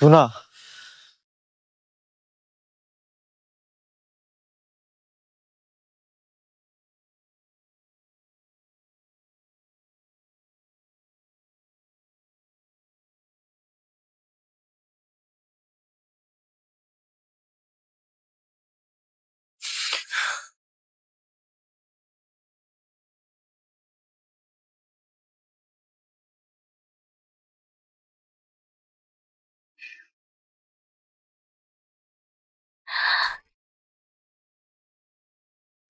누나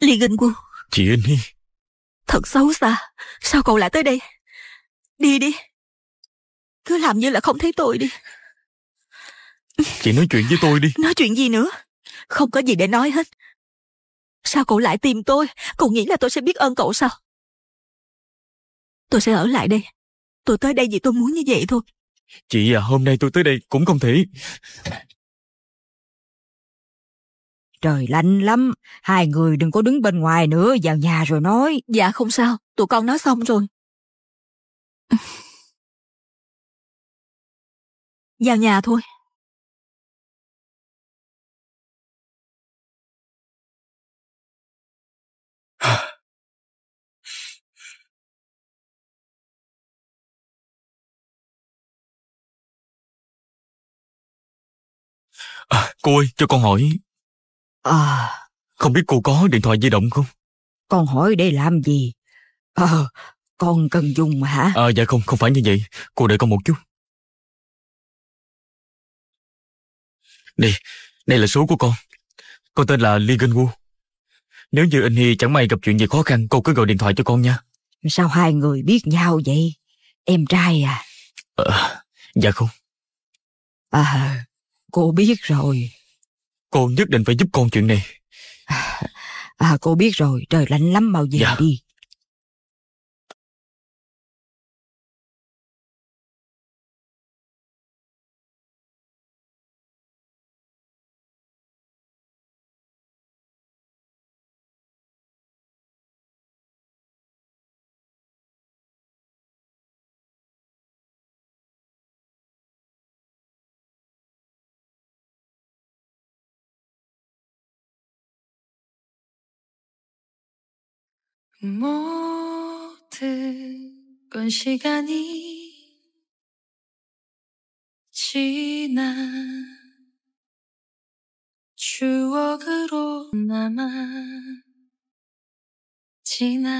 Liên Anh Quân Chị Anh Hi Thật xấu xa Sao cậu lại tới đây Đi đi Cứ làm như là không thấy tôi đi Chị nói chuyện với tôi đi Nói chuyện gì nữa Không có gì để nói hết Sao cậu lại tìm tôi Cậu nghĩ là tôi sẽ biết ơn cậu sao Tôi sẽ ở lại đây Tôi tới đây vì tôi muốn như vậy thôi Chị à hôm nay tôi tới đây cũng không thể Trời lạnh lắm, hai người đừng có đứng bên ngoài nữa, vào nhà rồi nói. Dạ không sao, tụi con nói xong rồi. vào nhà thôi. À, cô ơi, cho con hỏi, À... Không biết cô có điện thoại di động không? Con hỏi để làm gì? Ờ, à, con cần dùng hả? À, dạ không, không phải như vậy. Cô đợi con một chút. đi, đây là số của con. Con tên là Lee Gun Woo. Nếu như anh Hy chẳng may gặp chuyện gì khó khăn, cô cứ gọi điện thoại cho con nha. Sao hai người biết nhau vậy? Em trai à? à dạ không. À, cô biết rồi. Cô nhất định phải giúp con chuyện này. À, à cô biết rồi, trời lạnh lắm, mau về dạ. đi. 모든 건 시간이 지나 추억으로 남아 지나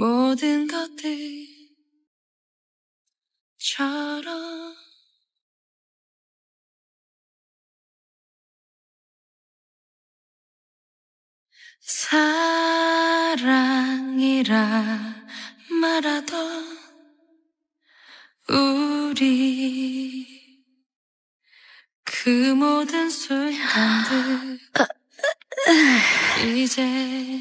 모든 것들처럼 사랑이라 말하던 우리 그 모든 술한들 이제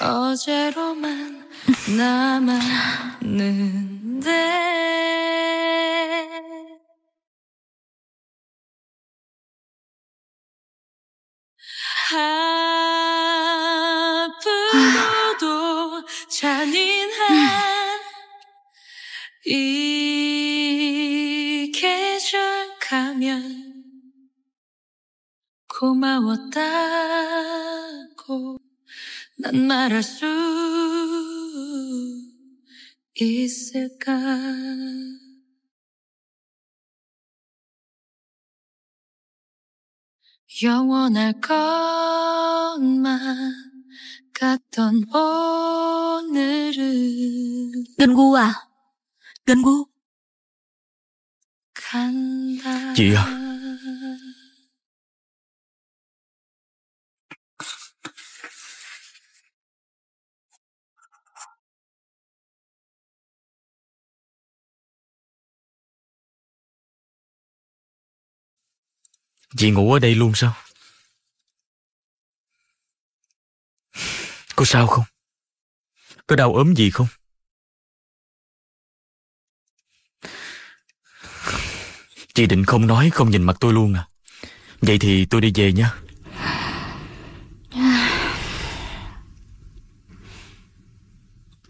어제로만 남았는데 아프고도 잔인한 이 계절 가면 고마웠다고 난 말할 수 있을까 영원할 것만 같던 오늘은 Gần gu à? Gần gu? 간다. 지희야 예. Chị ngủ ở đây luôn sao? Có sao không? Có đau ốm gì không? Chị định không nói không nhìn mặt tôi luôn à Vậy thì tôi đi về nha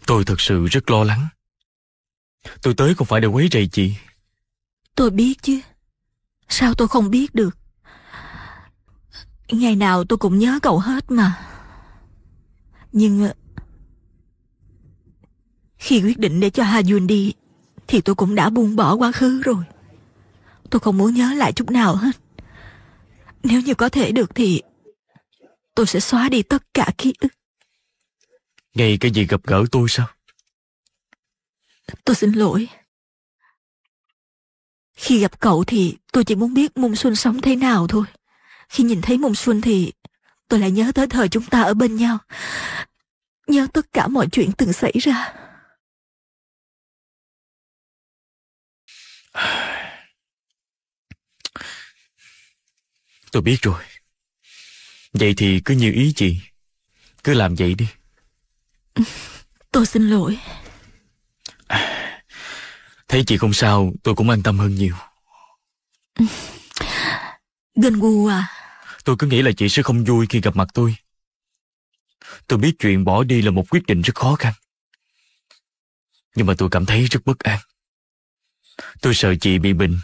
Tôi thật sự rất lo lắng Tôi tới không phải để quấy rầy chị Tôi biết chứ Sao tôi không biết được Ngày nào tôi cũng nhớ cậu hết mà Nhưng ờ, Khi quyết định để cho Ha Jun đi Thì tôi cũng đã buông bỏ quá khứ rồi Tôi không muốn nhớ lại chút nào hết Nếu như có thể được thì Tôi sẽ xóa đi tất cả ký ức Ngày cái gì gặp gỡ tôi sao Tôi xin lỗi Khi gặp cậu thì tôi chỉ muốn biết Mung Xuân sống thế nào thôi khi nhìn thấy mông xuân thì tôi lại nhớ tới thời chúng ta ở bên nhau. Nhớ tất cả mọi chuyện từng xảy ra. Tôi biết rồi. Vậy thì cứ như ý chị. Cứ làm vậy đi. Tôi xin lỗi. Thấy chị không sao, tôi cũng an tâm hơn nhiều. Gần gù à, Tôi cứ nghĩ là chị sẽ không vui khi gặp mặt tôi. Tôi biết chuyện bỏ đi là một quyết định rất khó khăn. Nhưng mà tôi cảm thấy rất bất an. Tôi sợ chị bị bệnh.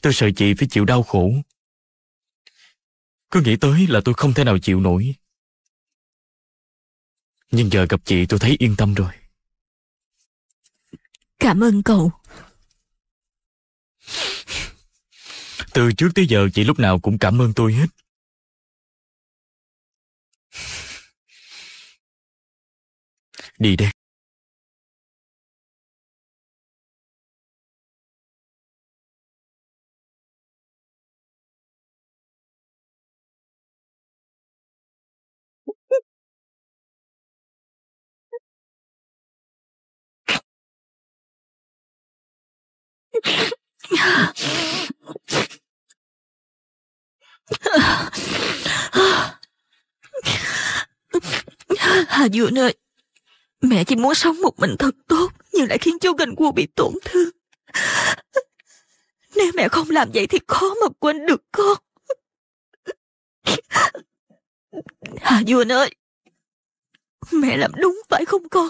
Tôi sợ chị phải chịu đau khổ. Cứ nghĩ tới là tôi không thể nào chịu nổi. Nhưng giờ gặp chị tôi thấy yên tâm rồi. Cảm ơn cậu. Từ trước tới giờ chị lúc nào cũng cảm ơn tôi hết. đi đây. Hà Dượng ơi Mẹ chỉ muốn sống một mình thật tốt Nhưng lại khiến chú gần cua bị tổn thương Nếu mẹ không làm vậy thì khó mà quên được con Hà Duân ơi Mẹ làm đúng phải không con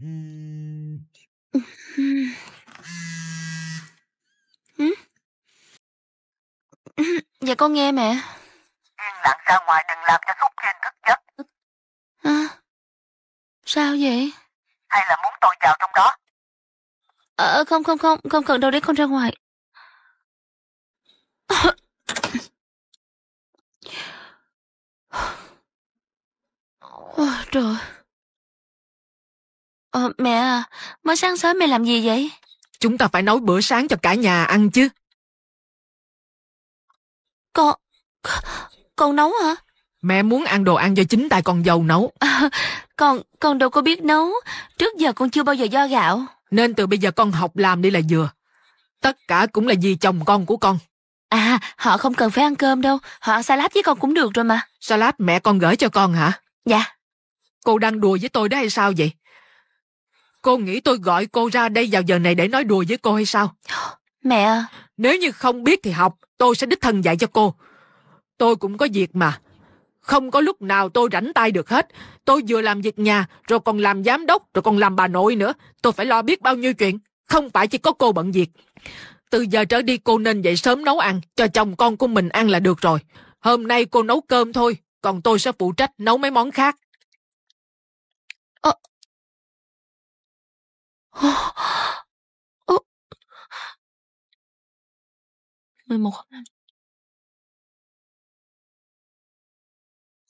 Hmm. Ừ. Ừ. Dạ con nghe mẹ Yên lặng ra ngoài đừng làm cho xúc Duyên thức giấc à, Sao vậy Hay là muốn tôi vào trong đó à, Không không không Không cần đâu để con ra ngoài Ôi trời Ờ, mẹ à, mới sáng sớm mẹ làm gì vậy? Chúng ta phải nấu bữa sáng cho cả nhà ăn chứ. Con... con nấu hả? Mẹ muốn ăn đồ ăn do chính tại con dâu nấu. À, con, con đâu có biết nấu. Trước giờ con chưa bao giờ do gạo. Nên từ bây giờ con học làm đi là vừa. Tất cả cũng là vì chồng con của con. À, họ không cần phải ăn cơm đâu. Họ ăn salad với con cũng được rồi mà. Salad mẹ con gửi cho con hả? Dạ. Cô đang đùa với tôi đó hay sao vậy? Cô nghĩ tôi gọi cô ra đây vào giờ này để nói đùa với cô hay sao? Mẹ... Nếu như không biết thì học, tôi sẽ đích thân dạy cho cô. Tôi cũng có việc mà. Không có lúc nào tôi rảnh tay được hết. Tôi vừa làm việc nhà, rồi còn làm giám đốc, rồi còn làm bà nội nữa. Tôi phải lo biết bao nhiêu chuyện. Không phải chỉ có cô bận việc. Từ giờ trở đi cô nên dậy sớm nấu ăn, cho chồng con của mình ăn là được rồi. Hôm nay cô nấu cơm thôi, còn tôi sẽ phụ trách nấu mấy món khác. 11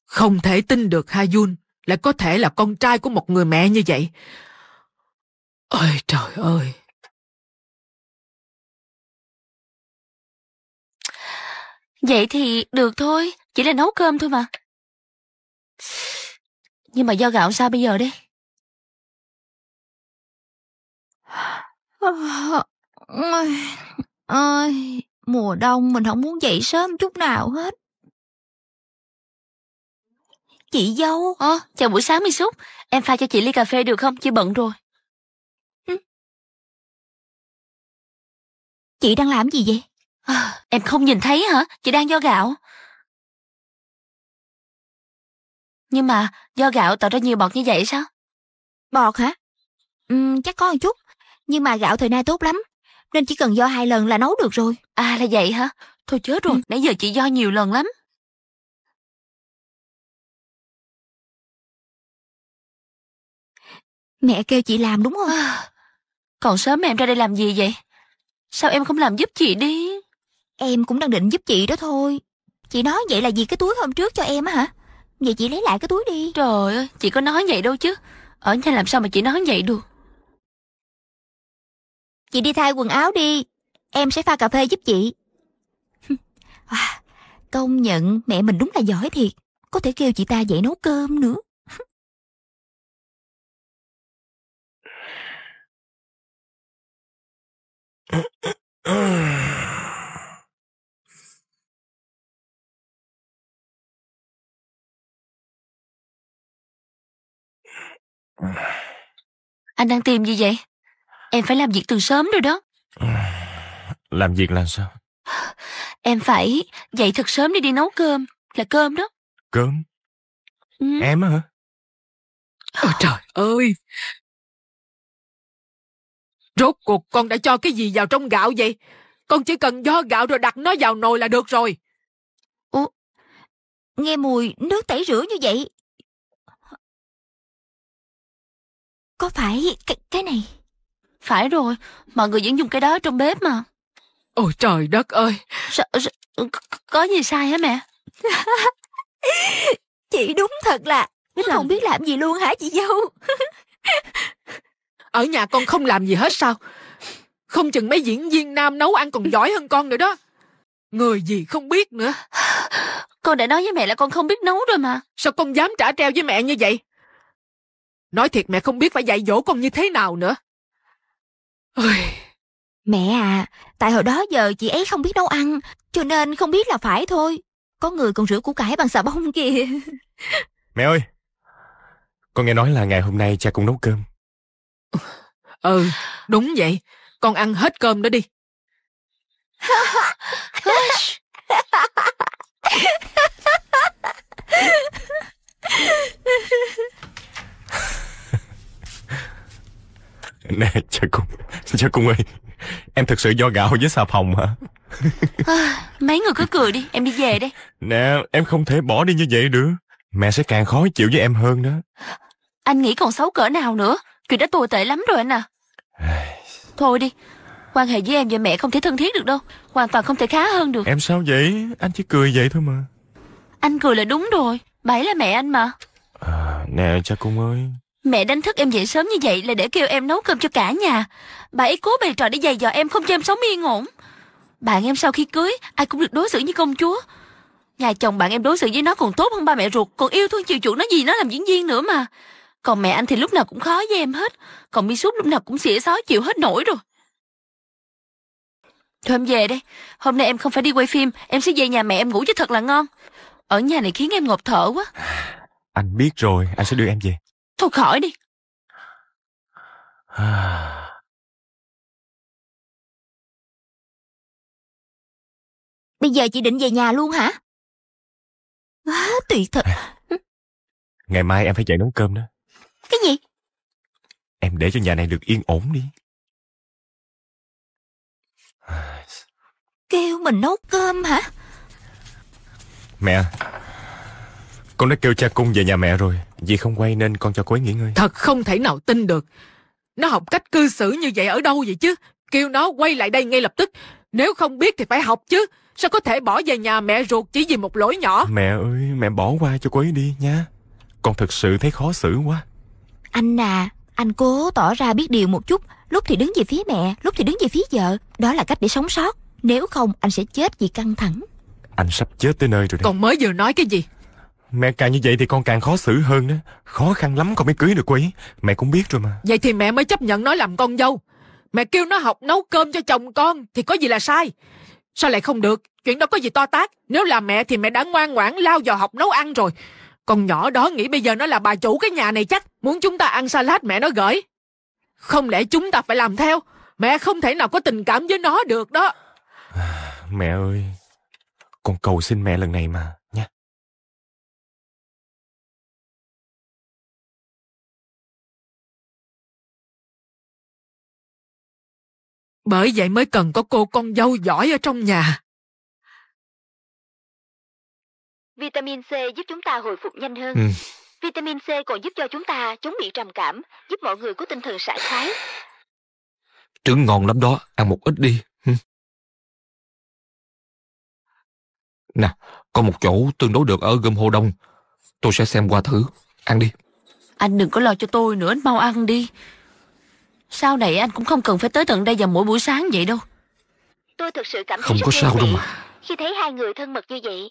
Không thể tin được Ha Hayun lại có thể là con trai của một người mẹ như vậy. Ôi trời ơi! Vậy thì được thôi, chỉ là nấu cơm thôi mà. Nhưng mà do gạo sao bây giờ đây? Ờ, ôi, ôi, mùa đông mình không muốn dậy sớm chút nào hết. Chị dâu. Ờ, chào buổi sáng mi Xúc. Em pha cho chị ly cà phê được không? Chị bận rồi. Ừ. Chị đang làm gì vậy? Ờ, em không nhìn thấy hả? Chị đang do gạo. Nhưng mà do gạo tạo ra nhiều bọt như vậy sao? Bọt hả? Ừ, chắc có một chút nhưng mà gạo thời nay tốt lắm nên chỉ cần do hai lần là nấu được rồi à là vậy hả thôi chết rồi ừ. nãy giờ chị do nhiều lần lắm mẹ kêu chị làm đúng không à, còn sớm em ra đây làm gì vậy sao em không làm giúp chị đi em cũng đang định giúp chị đó thôi chị nói vậy là vì cái túi hôm trước cho em á hả vậy chị lấy lại cái túi đi trời ơi chị có nói vậy đâu chứ ở nhà làm sao mà chị nói vậy được Chị đi thay quần áo đi, em sẽ pha cà phê giúp chị. à, công nhận mẹ mình đúng là giỏi thiệt, có thể kêu chị ta dạy nấu cơm nữa. Anh đang tìm gì vậy? Em phải làm việc từ sớm rồi đó. Làm việc làm sao? Em phải dậy thật sớm đi đi nấu cơm. Là cơm đó. Cơm? Ừ. Em hả? Ôi trời ơi! Rốt cuộc con đã cho cái gì vào trong gạo vậy? Con chỉ cần do gạo rồi đặt nó vào nồi là được rồi. Ủa, nghe mùi nước tẩy rửa như vậy. Có phải cái, cái này... Phải rồi, mọi người vẫn dùng cái đó trong bếp mà. Ôi trời đất ơi. Sợ, sợ, có gì sai hả mẹ? chị đúng thật là biết không biết làm gì luôn hả chị dâu? Ở nhà con không làm gì hết sao? Không chừng mấy diễn viên nam nấu ăn còn giỏi hơn con nữa đó. Người gì không biết nữa. Con đã nói với mẹ là con không biết nấu rồi mà. Sao con dám trả treo với mẹ như vậy? Nói thiệt mẹ không biết phải dạy dỗ con như thế nào nữa. Ôi. Mẹ à, tại hồi đó giờ chị ấy không biết nấu ăn, cho nên không biết là phải thôi. Có người còn rửa củ cải bằng xà bông kìa. Mẹ ơi, con nghe nói là ngày hôm nay cha cũng nấu cơm. Ừ, đúng vậy. Con ăn hết cơm đó đi. Nè, chào cung, chào cung ơi Em thực sự do gạo với xà phòng hả? À, mấy người cứ cười đi, em đi về đây Nè, em không thể bỏ đi như vậy được Mẹ sẽ càng khó chịu với em hơn đó Anh nghĩ còn xấu cỡ nào nữa Chuyện đã tồi tệ lắm rồi anh à Thôi đi, quan hệ với em và mẹ không thể thân thiết được đâu Hoàn toàn không thể khá hơn được Em sao vậy? Anh chỉ cười vậy thôi mà Anh cười là đúng rồi, bảy là mẹ anh mà à, Nè cha cung ơi Mẹ đánh thức em dậy sớm như vậy là để kêu em nấu cơm cho cả nhà. Bà ấy cố bày trò để giày dò em không cho em sống yên ổn. Bạn em sau khi cưới, ai cũng được đối xử như công chúa. Nhà chồng bạn em đối xử với nó còn tốt hơn ba mẹ ruột, còn yêu thương chiều chuộng nó gì nó làm diễn viên nữa mà. Còn mẹ anh thì lúc nào cũng khó với em hết, còn mi súp lúc nào cũng xỉa xói chịu hết nổi rồi. Thôi em về đây, hôm nay em không phải đi quay phim, em sẽ về nhà mẹ em ngủ cho thật là ngon. Ở nhà này khiến em ngộp thở quá. Anh biết rồi, anh sẽ đưa em về. Thôi khỏi đi. Bây giờ chị định về nhà luôn hả? Quá tuyệt thật. Ngày mai em phải dậy nấu cơm đó. Cái gì? Em để cho nhà này được yên ổn đi. Kêu mình nấu cơm hả? Mẹ, con đã kêu cha cung về nhà mẹ rồi Vì không quay nên con cho cô ấy nghỉ ngơi Thật không thể nào tin được Nó học cách cư xử như vậy ở đâu vậy chứ Kêu nó quay lại đây ngay lập tức Nếu không biết thì phải học chứ Sao có thể bỏ về nhà mẹ ruột chỉ vì một lỗi nhỏ Mẹ ơi mẹ bỏ qua cho cô ấy đi nha Con thật sự thấy khó xử quá Anh à Anh cố tỏ ra biết điều một chút Lúc thì đứng về phía mẹ Lúc thì đứng về phía vợ Đó là cách để sống sót Nếu không anh sẽ chết vì căng thẳng Anh sắp chết tới nơi rồi đấy Còn mới vừa nói cái gì Mẹ càng như vậy thì con càng khó xử hơn đó Khó khăn lắm con mới cưới được cô ấy Mẹ cũng biết rồi mà Vậy thì mẹ mới chấp nhận nó làm con dâu Mẹ kêu nó học nấu cơm cho chồng con Thì có gì là sai Sao lại không được Chuyện đó có gì to tát Nếu là mẹ thì mẹ đã ngoan ngoãn lao vào học nấu ăn rồi Con nhỏ đó nghĩ bây giờ nó là bà chủ cái nhà này chắc Muốn chúng ta ăn salad mẹ nó gửi Không lẽ chúng ta phải làm theo Mẹ không thể nào có tình cảm với nó được đó Mẹ ơi Con cầu xin mẹ lần này mà Bởi vậy mới cần có cô con dâu giỏi ở trong nhà. Vitamin C giúp chúng ta hồi phục nhanh hơn. Ừ. Vitamin C còn giúp cho chúng ta chống bị trầm cảm, giúp mọi người có tinh thần sảng khoái. Trứng ngon lắm đó, ăn một ít đi. Ừ. Nè, có một chỗ tương đối được ở gom hồ đông. Tôi sẽ xem qua thử. Ăn đi. Anh đừng có lo cho tôi nữa, anh mau ăn đi. Sau này anh cũng không cần phải tới tận đây vào mỗi buổi sáng vậy đâu Tôi thực sự cảm thấy Không có sao đâu mà Khi thấy hai người thân mật như vậy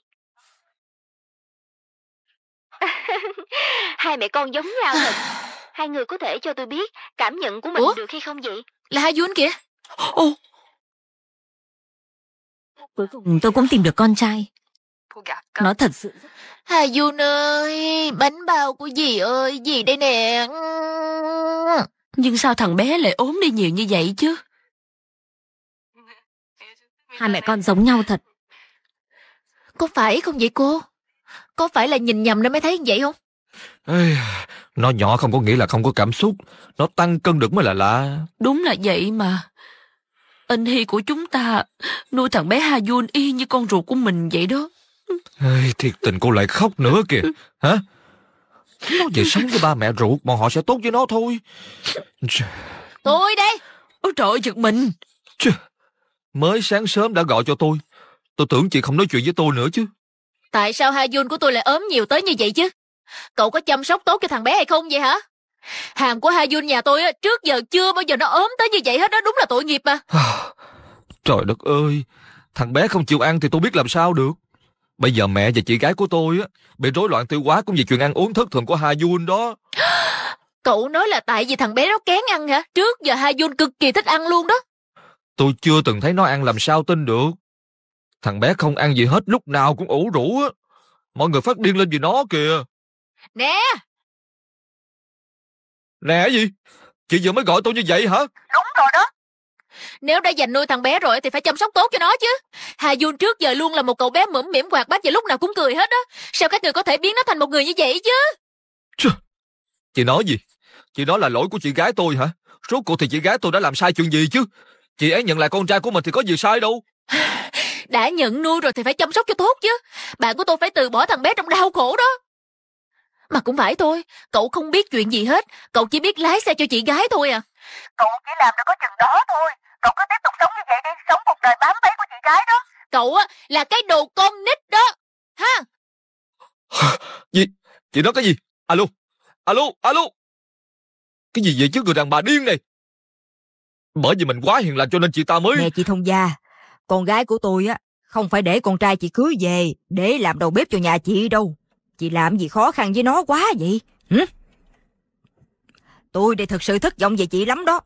Hai mẹ con giống nhau thật Hai người có thể cho tôi biết Cảm nhận của mình Ủa? được hay không vậy Là hai vốn kìa Ồ. Cuối cùng tôi cũng tìm được con trai Nó thật sự Hà Dun ơi Bánh bao của dì ơi Dì đây nè nhưng sao thằng bé lại ốm đi nhiều như vậy chứ? Hai mẹ con giống nhau thật. Có phải không vậy cô? Có phải là nhìn nhầm nên mới thấy vậy không? Ây, nó nhỏ không có nghĩa là không có cảm xúc. Nó tăng cân được mới là lạ. Đúng là vậy mà. Anh Hy của chúng ta nuôi thằng bé Ha Yun y như con ruột của mình vậy đó. Ây, thiệt tình cô lại khóc nữa kìa. Hả? Nó về sống với ba mẹ ruột Bọn họ sẽ tốt với nó thôi Tôi đây Ôi trời giật mình Chà, Mới sáng sớm đã gọi cho tôi Tôi tưởng chị không nói chuyện với tôi nữa chứ Tại sao hai Jun của tôi lại ốm nhiều tới như vậy chứ Cậu có chăm sóc tốt cho thằng bé hay không vậy hả Hàng của hai Jun nhà tôi á, Trước giờ chưa bao giờ nó ốm tới như vậy hết đó Đúng là tội nghiệp mà Trời đất ơi Thằng bé không chịu ăn thì tôi biết làm sao được Bây giờ mẹ và chị gái của tôi á bị rối loạn tiêu hóa cũng vì chuyện ăn uống thất thường của Ha Jun đó. Cậu nói là tại vì thằng bé đó kén ăn hả? Trước giờ Ha Jun cực kỳ thích ăn luôn đó. Tôi chưa từng thấy nó ăn làm sao tin được. Thằng bé không ăn gì hết lúc nào cũng ủ rũ á. Mọi người phát điên lên vì nó kìa. Nè! Nè gì? Chị vừa mới gọi tôi như vậy hả? Đúng rồi đó nếu đã dành nuôi thằng bé rồi thì phải chăm sóc tốt cho nó chứ hà du trước giờ luôn là một cậu bé mũm mỉm quạt bát và lúc nào cũng cười hết á sao các người có thể biến nó thành một người như vậy chứ chị nói gì chị nói là lỗi của chị gái tôi hả rốt cuộc thì chị gái tôi đã làm sai chuyện gì chứ chị ấy nhận lại con trai của mình thì có gì sai đâu đã nhận nuôi rồi thì phải chăm sóc cho tốt chứ bạn của tôi phải từ bỏ thằng bé trong đau khổ đó mà cũng phải thôi cậu không biết chuyện gì hết cậu chỉ biết lái xe cho chị gái thôi à cậu chỉ làm được có chừng đó thôi cậu cứ tiếp tục sống như vậy đi sống cuộc đời bám váy của chị gái đó cậu á là cái đồ con nít đó ha gì chị nói cái gì alo alo alo cái gì vậy chứ người đàn bà điên này bởi vì mình quá hiền lành cho nên chị ta mới nè chị thông gia con gái của tôi á không phải để con trai chị cưới về để làm đầu bếp cho nhà chị đâu chị làm gì khó khăn với nó quá vậy hử tôi đây thật sự thất vọng về chị lắm đó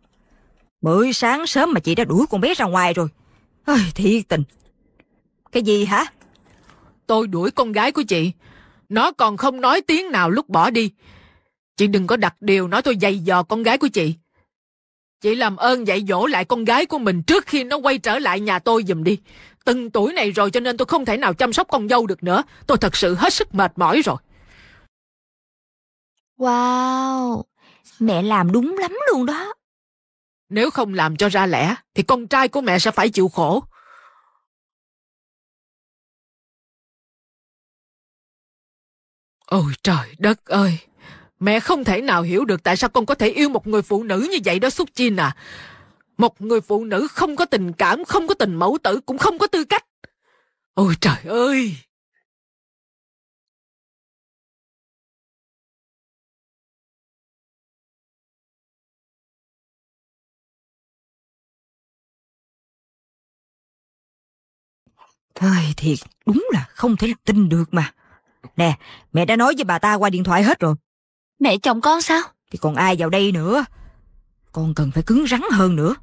Mới sáng sớm mà chị đã đuổi con bé ra ngoài rồi. Ôi, thiệt tình. Cái gì hả? Tôi đuổi con gái của chị. Nó còn không nói tiếng nào lúc bỏ đi. Chị đừng có đặt điều nói tôi dày dò con gái của chị. Chị làm ơn dạy dỗ lại con gái của mình trước khi nó quay trở lại nhà tôi dùm đi. Từng tuổi này rồi cho nên tôi không thể nào chăm sóc con dâu được nữa. Tôi thật sự hết sức mệt mỏi rồi. Wow, mẹ làm đúng lắm luôn đó. Nếu không làm cho ra lẽ, thì con trai của mẹ sẽ phải chịu khổ. Ôi trời đất ơi! Mẹ không thể nào hiểu được tại sao con có thể yêu một người phụ nữ như vậy đó Xúc Chin à. Một người phụ nữ không có tình cảm, không có tình mẫu tử, cũng không có tư cách. Ôi trời ơi! thôi thiệt, đúng là không thể tin được mà. Nè, mẹ đã nói với bà ta qua điện thoại hết rồi. Mẹ chồng con sao? Thì còn ai vào đây nữa? Con cần phải cứng rắn hơn nữa.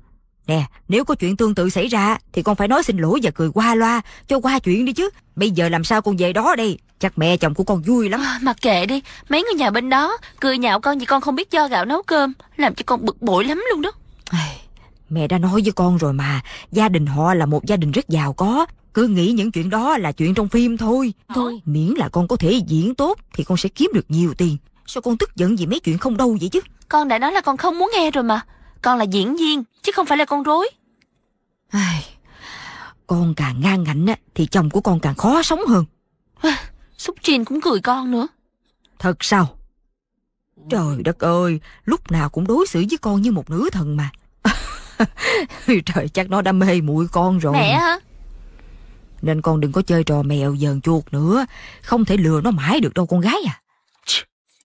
Nè, nếu có chuyện tương tự xảy ra thì con phải nói xin lỗi và cười qua loa cho qua chuyện đi chứ. Bây giờ làm sao con về đó đây? Chắc mẹ chồng của con vui lắm. À, mặc kệ đi, mấy người nhà bên đó cười nhạo con vì con không biết do gạo nấu cơm, làm cho con bực bội lắm luôn đó. Mẹ đã nói với con rồi mà, gia đình họ là một gia đình rất giàu có, cứ nghĩ những chuyện đó là chuyện trong phim thôi. Thôi. Miễn là con có thể diễn tốt thì con sẽ kiếm được nhiều tiền. Sao con tức giận vì mấy chuyện không đâu vậy chứ? Con đã nói là con không muốn nghe rồi mà. Con là diễn viên, chứ không phải là con rối. Ai, con càng ngang ngạnh á, thì chồng của con càng khó sống hơn. Xúc Trinh cũng cười con nữa. Thật sao? Trời đất ơi, lúc nào cũng đối xử với con như một nữ thần mà. Trời chắc nó đã mê muội con rồi. Mẹ hả? Nên con đừng có chơi trò mèo dờn chuột nữa Không thể lừa nó mãi được đâu con gái à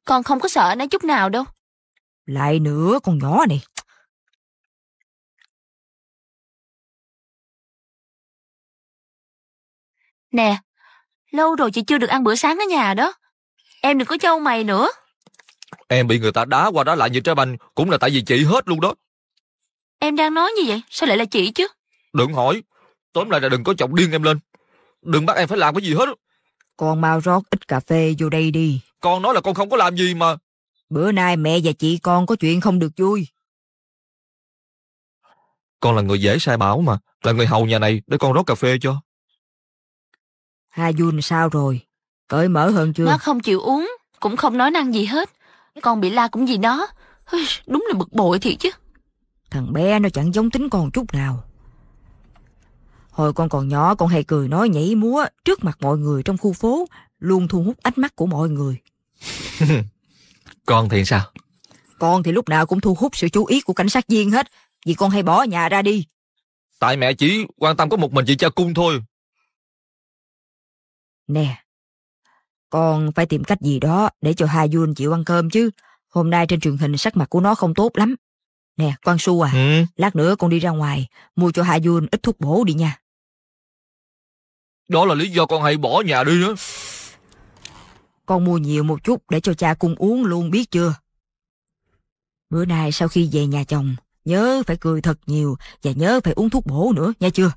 Con không có sợ nó chút nào đâu Lại nữa con nhỏ này Nè Lâu rồi chị chưa được ăn bữa sáng ở nhà đó Em đừng có châu mày nữa Em bị người ta đá qua đá lại như trái banh Cũng là tại vì chị hết luôn đó Em đang nói như vậy Sao lại là chị chứ Đừng hỏi Tóm lại là đừng có chọc điên em lên Đừng bắt em phải làm cái gì hết. Con mau rót ít cà phê vô đây đi. Con nói là con không có làm gì mà. Bữa nay mẹ và chị con có chuyện không được vui. Con là người dễ sai bảo mà. Là người hầu nhà này để con rót cà phê cho. Hà Jun sao rồi? Cởi mở hơn chưa? Nó không chịu uống, cũng không nói năng gì hết. Con bị la cũng vì nó. Đúng là bực bội thiệt chứ. Thằng bé nó chẳng giống tính con chút nào. Hồi con còn nhỏ con hay cười nói nhảy múa trước mặt mọi người trong khu phố, luôn thu hút ánh mắt của mọi người. con thì sao? Con thì lúc nào cũng thu hút sự chú ý của cảnh sát viên hết, vì con hay bỏ nhà ra đi. Tại mẹ chỉ quan tâm có một mình chị cha cung thôi. Nè, con phải tìm cách gì đó để cho Hai Jun chịu ăn cơm chứ. Hôm nay trên truyền hình sắc mặt của nó không tốt lắm. Nè, con Su à, ừ. lát nữa con đi ra ngoài, mua cho Hạ Dun ít thuốc bổ đi nha. Đó là lý do con hay bỏ nhà đi đó. Con mua nhiều một chút để cho cha cung uống luôn biết chưa? Bữa nay sau khi về nhà chồng, nhớ phải cười thật nhiều và nhớ phải uống thuốc bổ nữa nha chưa?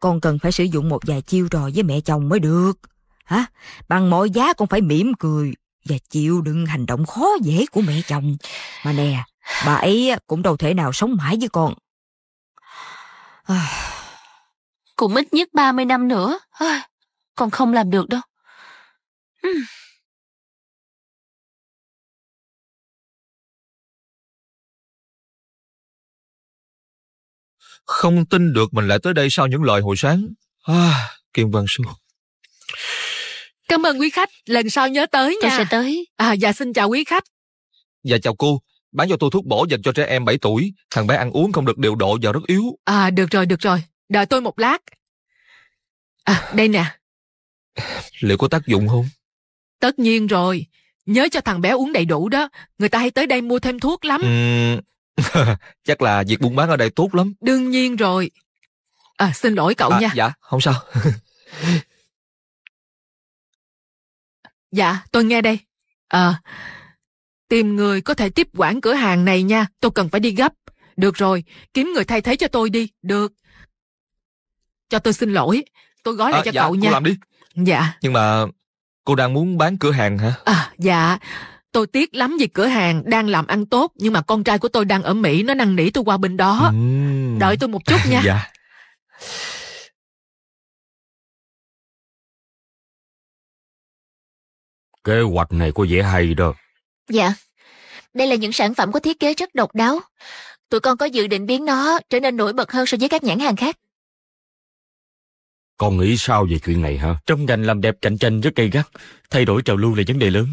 Con cần phải sử dụng một vài chiêu trò với mẹ chồng mới được. Hả? Bằng mọi giá con phải mỉm cười và chịu đựng hành động khó dễ của mẹ chồng. Mà nè, Bà ấy cũng đâu thể nào sống mãi với con. Cũng ít nhất 30 năm nữa. À, con không làm được đâu. Không tin được mình lại tới đây sau những lời hồi sáng. À, Kim Văn Xu. Cảm ơn quý khách, lần sau nhớ tới nha. Tôi sẽ tới. À, dạ xin chào quý khách. Dạ chào cô. Bán cho tôi thuốc bổ dành cho trẻ em 7 tuổi. Thằng bé ăn uống không được điều độ và rất yếu. À, được rồi, được rồi. Đợi tôi một lát. À, đây nè. Liệu có tác dụng không? Tất nhiên rồi. Nhớ cho thằng bé uống đầy đủ đó. Người ta hay tới đây mua thêm thuốc lắm. Ừ. Chắc là việc buôn bán ở đây tốt lắm. Đương nhiên rồi. À, xin lỗi cậu à, nha. Dạ, không sao. dạ, tôi nghe đây. À, Tìm người có thể tiếp quản cửa hàng này nha, tôi cần phải đi gấp. Được rồi, kiếm người thay thế cho tôi đi, được. Cho tôi xin lỗi, tôi gói lại à, cho dạ, cậu nha. Cô làm đi. Dạ. Nhưng mà cô đang muốn bán cửa hàng hả? À, dạ. Tôi tiếc lắm vì cửa hàng đang làm ăn tốt nhưng mà con trai của tôi đang ở Mỹ nó năn nỉ tôi qua bên đó. Uhm. Đợi tôi một chút nha. dạ. Kế hoạch này có vẻ hay đó. Dạ, đây là những sản phẩm có thiết kế rất độc đáo. Tụi con có dự định biến nó trở nên nổi bật hơn so với các nhãn hàng khác. Con nghĩ sao về chuyện này hả? Trong ngành làm đẹp cạnh tranh rất gay gắt, thay đổi trào lưu là vấn đề lớn.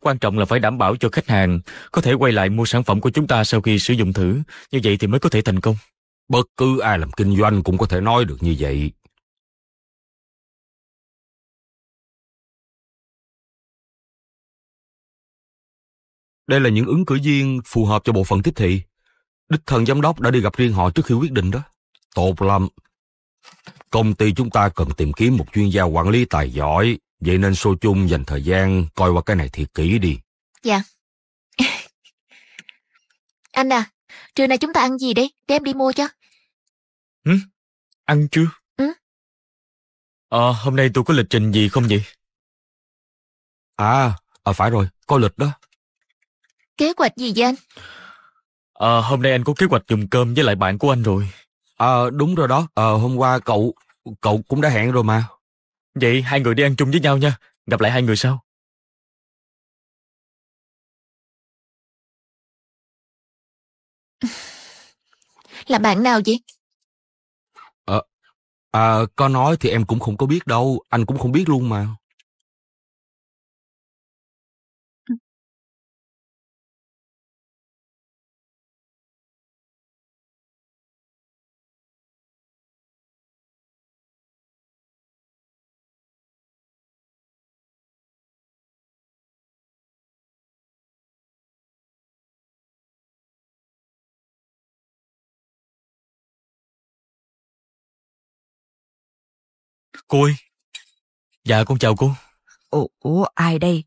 Quan trọng là phải đảm bảo cho khách hàng có thể quay lại mua sản phẩm của chúng ta sau khi sử dụng thử, như vậy thì mới có thể thành công. Bất cứ ai làm kinh doanh cũng có thể nói được như vậy. Đây là những ứng cử viên phù hợp cho bộ phận tiếp thị. Đích thần giám đốc đã đi gặp riêng họ trước khi quyết định đó. Tốt lắm. Công ty chúng ta cần tìm kiếm một chuyên gia quản lý tài giỏi, vậy nên Sô Chung dành thời gian coi qua cái này thiệt kỹ đi. Dạ. Anh à, trưa nay chúng ta ăn gì đây? Để em đi mua cho. Ừ? Ăn chưa? Ừ. Ờ, hôm nay tôi có lịch trình gì không vậy? À, à phải rồi, có lịch đó. Kế hoạch gì vậy anh? À, hôm nay anh có kế hoạch dùng cơm với lại bạn của anh rồi. à, đúng rồi đó. à, hôm qua cậu, cậu cũng đã hẹn rồi mà. Vậy hai người đi ăn chung với nhau nha. Gặp lại hai người sau. Là bạn nào vậy? à, à, có nói thì em cũng không có biết đâu. Anh cũng không biết luôn mà. Cô ơi. Dạ con chào cô. Ủa, ai đây?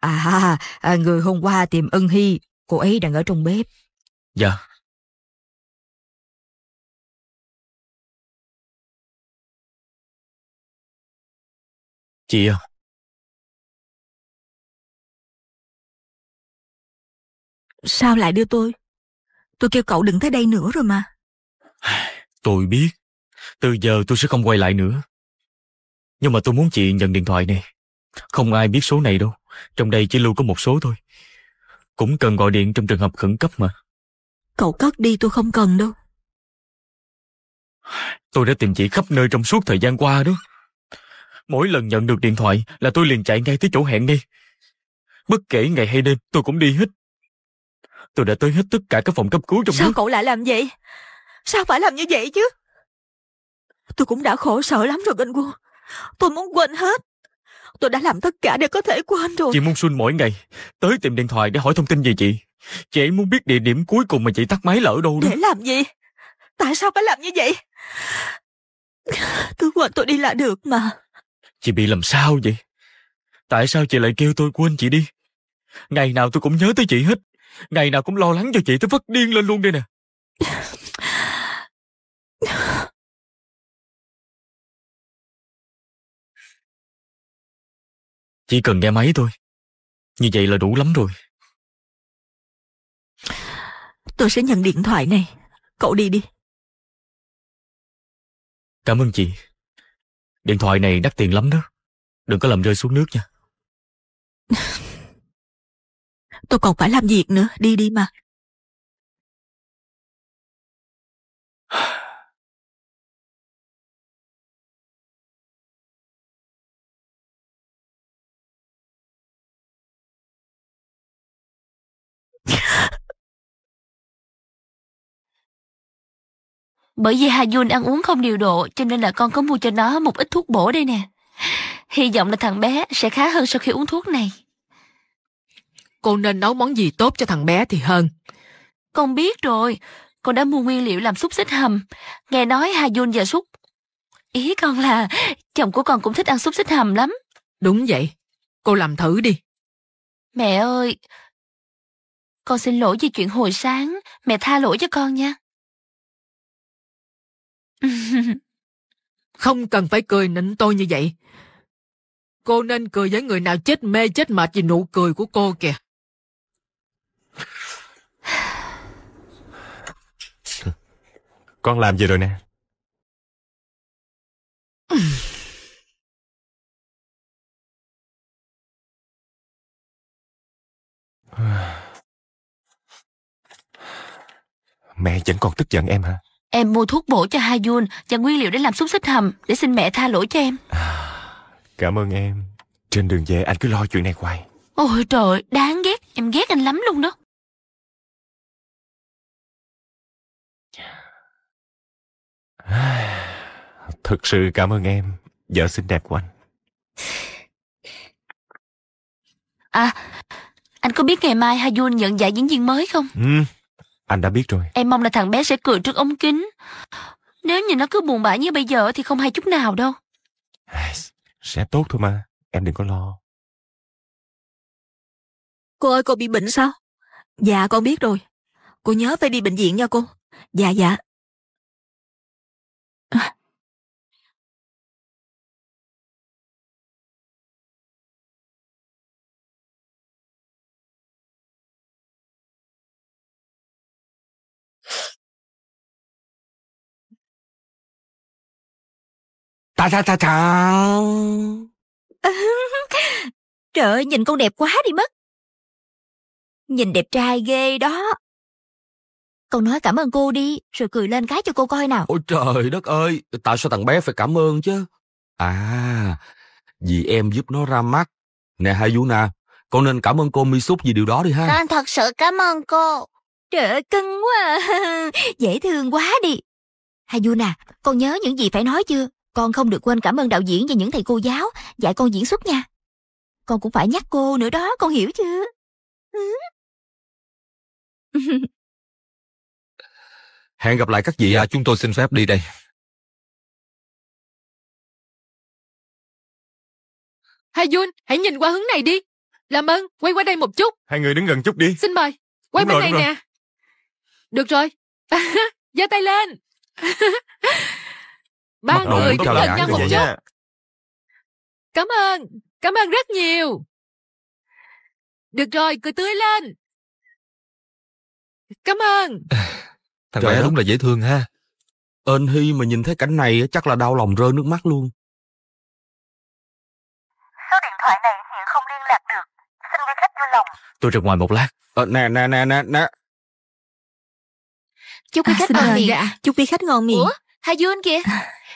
À, à, người hôm qua tìm ân hy, cô ấy đang ở trong bếp. Dạ. Chị à? Sao lại đưa tôi? Tôi kêu cậu đừng tới đây nữa rồi mà. Tôi biết. Từ giờ tôi sẽ không quay lại nữa. Nhưng mà tôi muốn chị nhận điện thoại này. Không ai biết số này đâu. Trong đây chỉ lưu có một số thôi. Cũng cần gọi điện trong trường hợp khẩn cấp mà. Cậu cất đi tôi không cần đâu. Tôi đã tìm chị khắp nơi trong suốt thời gian qua đó. Mỗi lần nhận được điện thoại là tôi liền chạy ngay tới chỗ hẹn ngay. Bất kể ngày hay đêm tôi cũng đi hết. Tôi đã tới hết tất cả các phòng cấp cứu trong Sao nước. cậu lại làm vậy? Sao phải làm như vậy chứ? Tôi cũng đã khổ sở lắm rồi anh quân. Tôi muốn quên hết Tôi đã làm tất cả để có thể quên rồi Chị muốn Xuân mỗi ngày Tới tìm điện thoại để hỏi thông tin về chị Chị ấy muốn biết địa điểm cuối cùng mà chị tắt máy là ở đâu đó Để làm gì Tại sao phải làm như vậy Cứ quên tôi đi là được mà Chị bị làm sao vậy Tại sao chị lại kêu tôi quên chị đi Ngày nào tôi cũng nhớ tới chị hết Ngày nào cũng lo lắng cho chị tới phát điên lên luôn đây nè Chỉ cần nghe máy thôi. Như vậy là đủ lắm rồi. Tôi sẽ nhận điện thoại này. Cậu đi đi. Cảm ơn chị. Điện thoại này đắt tiền lắm đó. Đừng có làm rơi xuống nước nha. Tôi còn phải làm việc nữa, đi đi mà. Bởi vì Hà Jun ăn uống không điều độ cho nên là con có mua cho nó một ít thuốc bổ đây nè. Hy vọng là thằng bé sẽ khá hơn sau khi uống thuốc này. Cô nên nấu món gì tốt cho thằng bé thì hơn. Con biết rồi, con đã mua nguyên liệu làm xúc xích hầm. Nghe nói Hà Jun giờ xúc. Ý con là chồng của con cũng thích ăn xúc xích hầm lắm. Đúng vậy, cô làm thử đi. Mẹ ơi, con xin lỗi vì chuyện hồi sáng, mẹ tha lỗi cho con nha. Không cần phải cười nịnh tôi như vậy. Cô nên cười với người nào chết mê chết mệt vì nụ cười của cô kìa. Con làm gì rồi nè? Mẹ vẫn còn tức giận em hả? Em mua thuốc bổ cho Hai Hayun và nguyên liệu để làm xúc xích hầm để xin mẹ tha lỗi cho em. À, cảm ơn em. Trên đường về anh cứ lo chuyện này hoài. Ôi trời, đáng ghét. Em ghét anh lắm luôn đó. Thật sự cảm ơn em, vợ xinh đẹp của anh. À, anh có biết ngày mai Hayun nhận giải diễn viên mới không? Ừ, anh đã biết rồi. Em mong là thằng bé sẽ cười trước ống kính. Nếu như nó cứ buồn bã như bây giờ thì không hay chút nào đâu. Sẽ tốt thôi mà. Em đừng có lo. Cô ơi, cô bị bệnh sao? Dạ, con biết rồi. Cô nhớ phải đi bệnh viện nha cô. Dạ, dạ. Ta ta ta ta. Trời ơi, nhìn con đẹp quá đi mất. Nhìn đẹp trai ghê đó. Con nói cảm ơn cô đi, rồi cười lên cái cho cô coi nào. Ôi trời đất ơi, tại sao thằng bé phải cảm ơn chứ? À, vì em giúp nó ra mắt. Nè Hayuna, con nên cảm ơn cô Misup vì điều đó đi ha. Con thật sự cảm ơn cô. Trời ơi, cưng quá Dễ thương quá đi. Hayuna, con nhớ những gì phải nói chưa? Con không được quên cảm ơn đạo diễn và những thầy cô giáo dạy con diễn xuất nha. Con cũng phải nhắc cô nữa đó, con hiểu chưa? Ừ. Hẹn gặp lại các vị à, chúng tôi xin phép đi đây. Hai Jun, hãy nhìn qua hướng này đi. Làm ơn, quay qua đây một chút. Hai người đứng gần chút đi. Xin mời, quay đúng bên rồi, này nè. Được rồi. Giơ tay lên. ba Mặt người cũng gần nhau một chút nha. cảm ơn cảm ơn rất nhiều được rồi cười tươi lên cảm ơn thằng Trời bé đúng là dễ thương ha ên hy mà nhìn thấy cảnh này chắc là đau lòng rơi nước mắt luôn số điện thoại này hiện không liên lạc được xin quý khách vui lòng tôi ra ngoài một lát ờ, nè nè nè nè nè chúc quý à, khách ngon miệng dạ. chúc quý khách ngon miệng Ủa? Hai Dương kìa.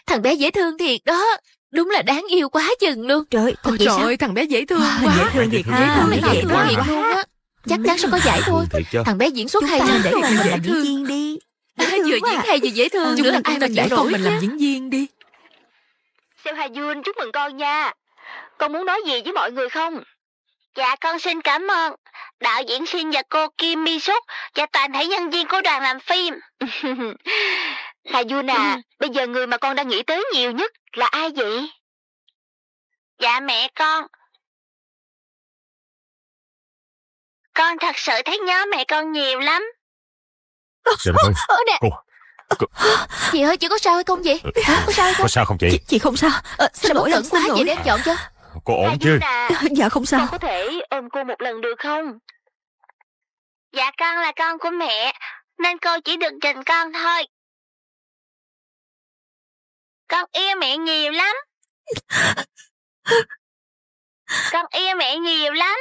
Thằng bé dễ thương thiệt đó. Đúng là đáng yêu quá chừng luôn. Trời, Ôi trời ơi, thằng bé dễ thương quá. Dễ thương thiệt ha. Dễ thương, dễ luôn á. Chắc chắn sẽ có giải thôi. Thằng bé diễn xuất hay lắm. Để mình làm diễn viên đi. Vừa diễn hay vừa dễ thương nữa. Ai mà để con mình làm diễn viên đi. Seo Hà Duyên chúc mừng con nha. Con muốn nói gì với mọi người không? Dạ con xin cảm ơn đạo diễn xin và cô Kim Mi Suk và toàn thể nhân viên của đoàn làm phim. hà du nà ừ. bây giờ người mà con đang nghĩ tới nhiều nhất là ai vậy dạ mẹ con con thật sự thấy nhớ mẹ con nhiều lắm dạ ơi Chị ơi chị có sao hay không vậy ừ, Có sao hay không Có sao không chị Chị, chị không sao à, Sao mỗi lần quá chị đem chọn cho Cô ổn chứ Dạ không sao Con có thể ôm cô một lần được không Dạ con là con của mẹ Nên cô chỉ được dành con thôi con yêu mẹ nhiều lắm. Con yêu mẹ nhiều lắm.